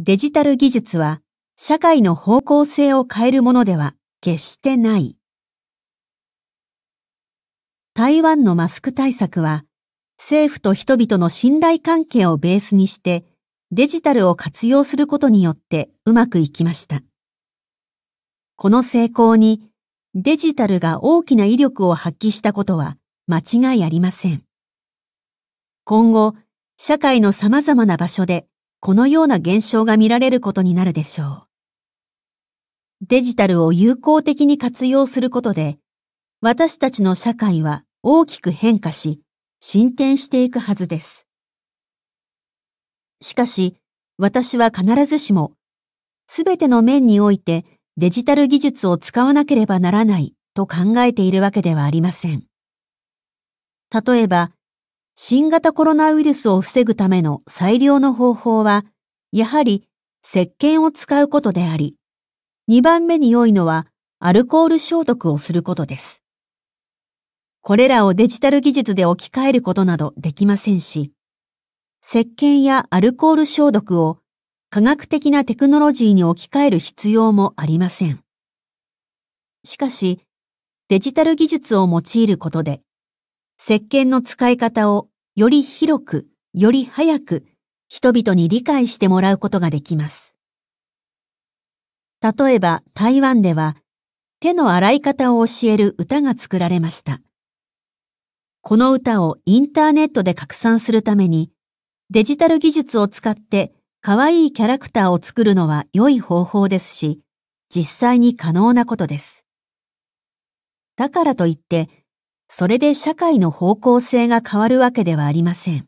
デジタル技術は社会の方向性を変えるものでは決してない。台湾のマスク対策は政府と人々の信頼関係をベースにしてデジタルを活用することによってうまくいきました。この成功にデジタルが大きな威力を発揮したことは間違いありません。今後、社会の様々な場所でこのような現象が見られることになるでしょう。デジタルを有効的に活用することで、私たちの社会は大きく変化し、進展していくはずです。しかし、私は必ずしも、すべての面においてデジタル技術を使わなければならないと考えているわけではありません。例えば、新型コロナウイルスを防ぐための最良の方法は、やはり石鹸を使うことであり、2番目に良いのはアルコール消毒をすることです。これらをデジタル技術で置き換えることなどできませんし、石鹸やアルコール消毒を科学的なテクノロジーに置き換える必要もありません。しかし、デジタル技術を用いることで、石鹸の使い方をより広く、より早く人々に理解してもらうことができます。例えば台湾では手の洗い方を教える歌が作られました。この歌をインターネットで拡散するためにデジタル技術を使って可愛いキャラクターを作るのは良い方法ですし、実際に可能なことです。だからといってそれで社会の方向性が変わるわけではありません。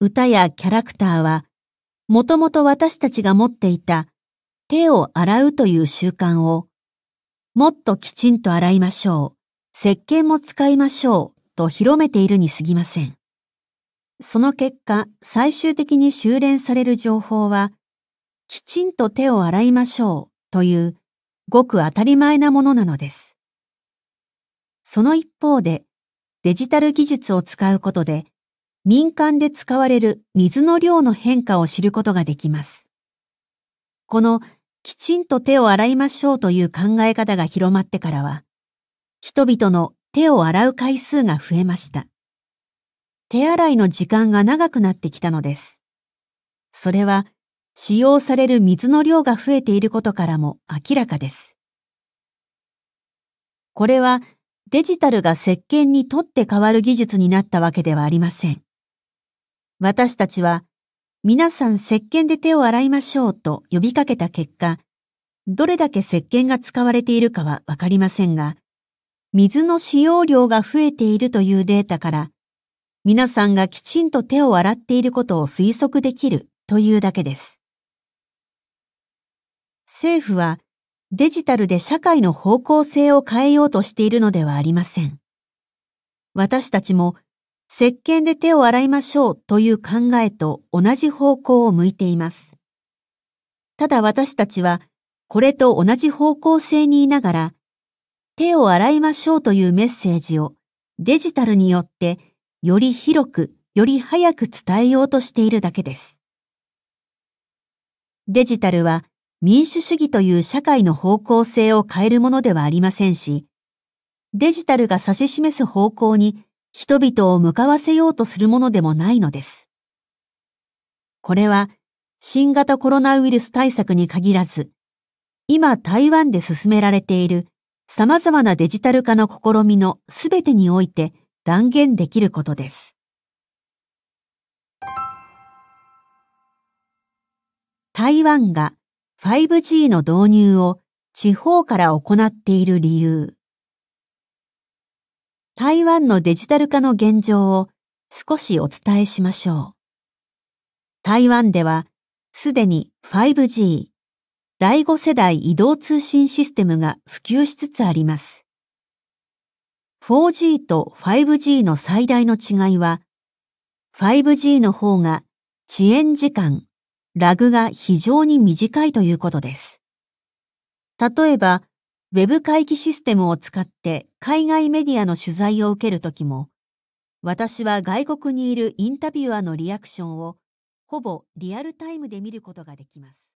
歌やキャラクターは、もともと私たちが持っていた手を洗うという習慣を、もっときちんと洗いましょう、石鹸も使いましょうと広めているに過ぎません。その結果、最終的に修練される情報は、きちんと手を洗いましょうという、ごく当たり前なものなのです。その一方で、デジタル技術を使うことで、民間で使われる水の量の変化を知ることができます。このきちんと手を洗いましょうという考え方が広まってからは、人々の手を洗う回数が増えました。手洗いの時間が長くなってきたのです。それは使用される水の量が増えていることからも明らかです。これはデジタルが石鹸にとって変わる技術になったわけではありません。私たちは、皆さん石鹸で手を洗いましょうと呼びかけた結果、どれだけ石鹸が使われているかはわかりませんが、水の使用量が増えているというデータから、皆さんがきちんと手を洗っていることを推測できるというだけです。政府はデジタルで社会の方向性を変えようとしているのではありません。私たちも石鹸で手を洗いましょうという考えと同じ方向を向いています。ただ私たちはこれと同じ方向性にいながら手を洗いましょうというメッセージをデジタルによってより広くより早く伝えようとしているだけです。デジタルは民主主義という社会の方向性を変えるものではありませんし、デジタルが指し示す方向に人々を向かわせようとするものでもないのです。これは新型コロナウイルス対策に限らず、今台湾で進められている様々なデジタル化の試みのすべてにおいて断言できることです。台湾が 5G の導入を地方から行っている理由。台湾のデジタル化の現状を少しお伝えしましょう。台湾ではすでに 5G 第5世代移動通信システムが普及しつつあります。4G と 5G の最大の違いは 5G の方が遅延時間、ラグが非常に短いということです。例えば、Web 回帰システムを使って海外メディアの取材を受けるときも、私は外国にいるインタビュアーのリアクションをほぼリアルタイムで見ることができます。